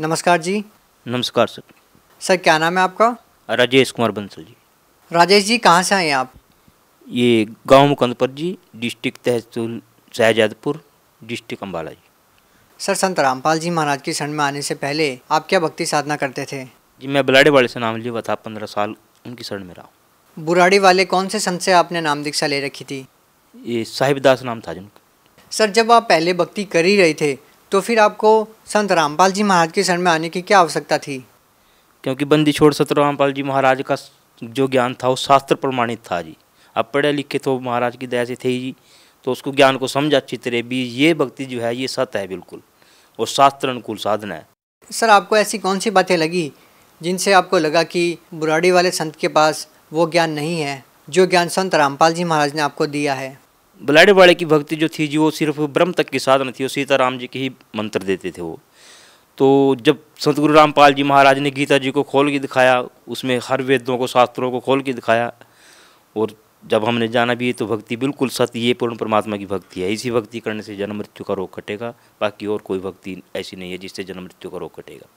नमस्कार जी नमस्कार sir sir क्या नाम है आपका राजेश कुमार बंसल जी राजेश जी कहाँ से आए हैं आप ये गांव मुकंदपुर जी डिस्ट्रिक्ट तहसील शहजादपुर डिस्ट्रिक्ट अम्बाला जी सर संत रामपाल जी महाराज की शरण में आने से पहले आप क्या भक्ति साधना करते थे जी मैं बुलाड़ी वाले से नाम लिया था पंद्रह साल उनकी शरण में रहा बुराड़ी वाले कौन से संत से आपने नाम दीक्षा ले रखी थी ये साहिबदास नाम था जिनका सर जब आप पहले भक्ति कर ही रहे थे तो फिर आपको संत रामपाल जी महाराज के शरण में आने की क्या आवश्यकता थी क्योंकि बंदी छोड़ संत रामपाल जी महाराज का जो ज्ञान था वो शास्त्र प्रमाणित था जी अब पढ़े लिखे तो महाराज की दया से थे जी तो उसको ज्ञान को समझा अच्छी तरह भी ये भक्ति जो है ये सत्य है बिल्कुल और शास्त्र अनुकूल साधना है सर आपको ऐसी कौन सी बातें लगी जिनसे आपको लगा कि बुराड़ी वाले संत के पास वो ज्ञान नहीं है जो ज्ञान संत रामपाल जी महाराज ने आपको दिया है बलाड़े वाले की भक्ति जो थी जी वो सिर्फ ब्रह्म तक की साधना थी और सीताराम जी के ही मंत्र देते थे वो तो जब संत गुरु रामपाल जी महाराज ने गीता जी को खोल के दिखाया उसमें हर वेदों को शास्त्रों को खोल के दिखाया और जब हमने जाना भी है तो भक्ति बिल्कुल सत्य ये पूर्ण परमात्मा की भक्ति है इसी भक्ति करने से जन्म मृत्यु का रोग कटेगा बाकी और कोई भक्ति ऐसी नहीं है जिससे जन्म मृत्यु का रोग कटेगा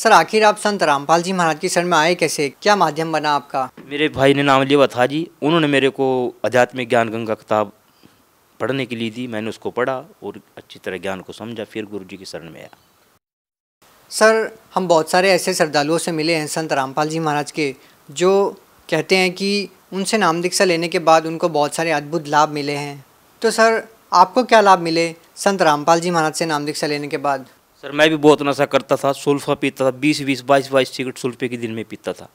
सर आखिर आप संत रामपाल जी महाराज की शरण में आए कैसे क्या माध्यम बना आपका मेरे भाई ने नाम लिया था जी उन्होंने मेरे को अध्यात्मिक ज्ञान गंगा किताब पढ़ने के लिए दी मैंने उसको पढ़ा और अच्छी तरह ज्ञान को समझा फिर गुरु जी की शरण में आया सर हम बहुत सारे ऐसे श्रद्धालुओं से मिले हैं संत रामपाल जी महाराज के जो कहते हैं कि उनसे नाम दीक्षा लेने के बाद उनको बहुत सारे अद्भुत लाभ मिले हैं तो सर आपको क्या लाभ मिले संत रामपाल जी महाराज से नाम दीक्षा लेने के बाद सर मैं भी बहुत नशा करता था सुल्फा पीता था बीस बीस बाईस बाईस सिगरेट सुल्फे के दिन में पीता था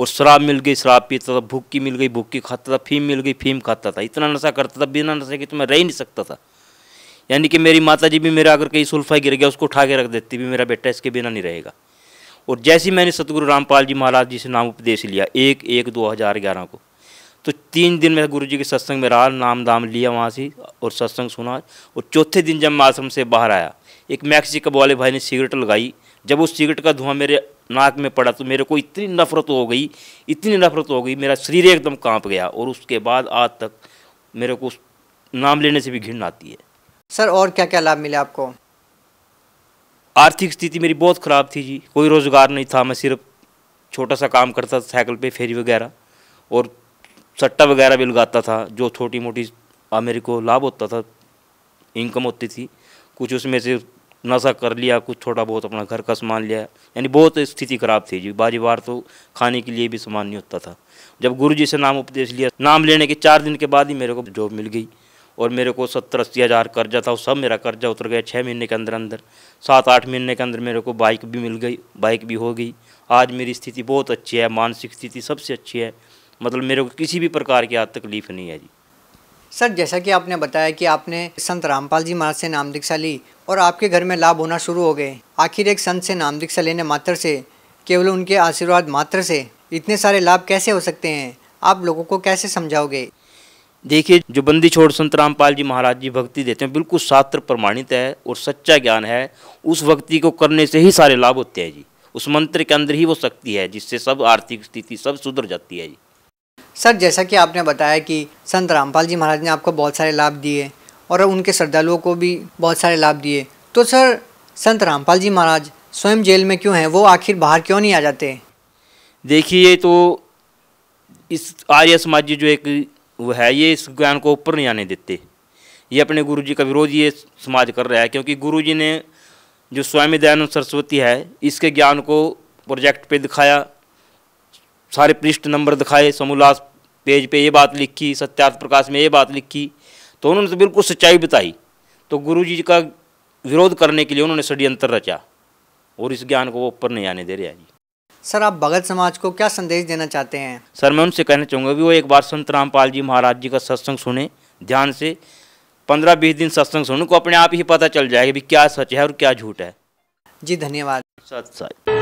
और शराब मिल गई शराब पीता था भुक्की मिल गई भुक्की खाता था फीम मिल गई फीम खाता था इतना नशा करता था बिना नशे के तो मैं रह नहीं सकता था यानी कि मेरी माता जी भी मेरा अगर कहीं सुल्फा गिर गया उसको उठा के रख देती भी मेरा बेटा इसके बिना नहीं रहेगा और जैसे मैंने सतगुरु रामपाल जी महाराज जी से नाम उपदेश लिया एक एक दो हज़ार ग्यारह को तो तीन दिन मैं गुरु जी के सत्संग में रहा नाम दाम लिया वहाँ से और सत्संग सुना और चौथे दिन जब मैं आश्रम से बाहर आया एक मैक्सिकब वाले भाई ने सिगरेट लगाई जब उस सिगरेट का धुआं मेरे नाक में पड़ा तो मेरे को इतनी नफरत हो गई इतनी नफरत हो गई मेरा शरीर एकदम कांप गया और उसके बाद आज तक मेरे को नाम लेने से भी घिन आती है सर और क्या क्या लाभ मिला आपको आर्थिक स्थिति मेरी बहुत ख़राब थी जी कोई रोज़गार नहीं था मैं सिर्फ छोटा सा काम करता था साइकिल पे फेरी वगैरह और सट्टा वगैरह भी लगाता था जो छोटी मोटी मेरे को लाभ होता था इनकम होती थी कुछ उसमें से नशा कर लिया कुछ थोड़ा बहुत अपना घर का सामान लिया यानी बहुत स्थिति खराब थी जी बारी बार तो खाने के लिए भी सामान नहीं होता था जब गुरु जी से नाम उपदेश लिया नाम लेने के चार दिन के बाद ही मेरे को जॉब मिल गई और मेरे को सत्तर अस्सी हज़ार कर्जा था वो सब मेरा कर्जा उतर गया छः महीने के अंदर अंदर सात आठ महीने के अंदर मेरे को बाइक भी मिल गई बाइक भी हो गई आज मेरी स्थिति बहुत अच्छी है मानसिक स्थिति सबसे अच्छी है मतलब मेरे को किसी भी प्रकार की आज तकलीफ नहीं है जी सर जैसा कि आपने बताया कि आपने संत रामपाल जी महाराज से नाम दीक्षा ली और आपके घर में लाभ होना शुरू हो गए आखिर एक संत से नाम दीक्षा लेने मात्र से केवल उनके आशीर्वाद मात्र से इतने सारे लाभ कैसे हो सकते हैं आप लोगों को कैसे समझाओगे देखिए जो बंदी छोड़ संत रामपाल जी महाराज जी भक्ति देते हैं बिल्कुल शास्त्र प्रमाणित है और सच्चा ज्ञान है उस भक्ति को करने से ही सारे लाभ होते हैं जी उस मंत्र के अंदर ही वो शक्ति है जिससे सब आर्थिक स्थिति सब सुधर जाती है जी सर जैसा कि आपने बताया कि संत रामपाल जी महाराज ने आपको बहुत सारे लाभ दिए और उनके श्रद्धालुओं को भी बहुत सारे लाभ दिए तो सर संत रामपाल जी महाराज स्वयं जेल में क्यों हैं वो आखिर बाहर क्यों नहीं आ जाते देखिए तो इस आर्य समाज जी जो एक वो है ये इस ज्ञान को ऊपर नहीं आने देते ये अपने गुरु जी का विरोध ये समाज कर रहा है क्योंकि गुरु जी ने जो स्वामी दयानंद सरस्वती है इसके ज्ञान को प्रोजेक्ट पे दिखाया सारे पृष्ठ नंबर दिखाए समोल्लास पेज पे ये बात लिखी सत्यार्थ प्रकाश में ये बात लिखी तो उन्होंने तो बिल्कुल सच्चाई बताई तो गुरु जी का विरोध करने के लिए उन्होंने षड्यंत्र रचा और इस ज्ञान को वो ऊपर नहीं आने दे रहे जी सर आप भगत समाज को क्या संदेश देना चाहते हैं सर मैं उनसे कहना चाहूँगा कि वो एक बार संत रामपाल जी महाराज जी का सत्संग सुने ध्यान से पंद्रह बीस दिन सत्संग सुने को अपने आप ही पता चल जाएगा कि क्या सच है और क्या झूठ है जी धन्यवाद सत्य सच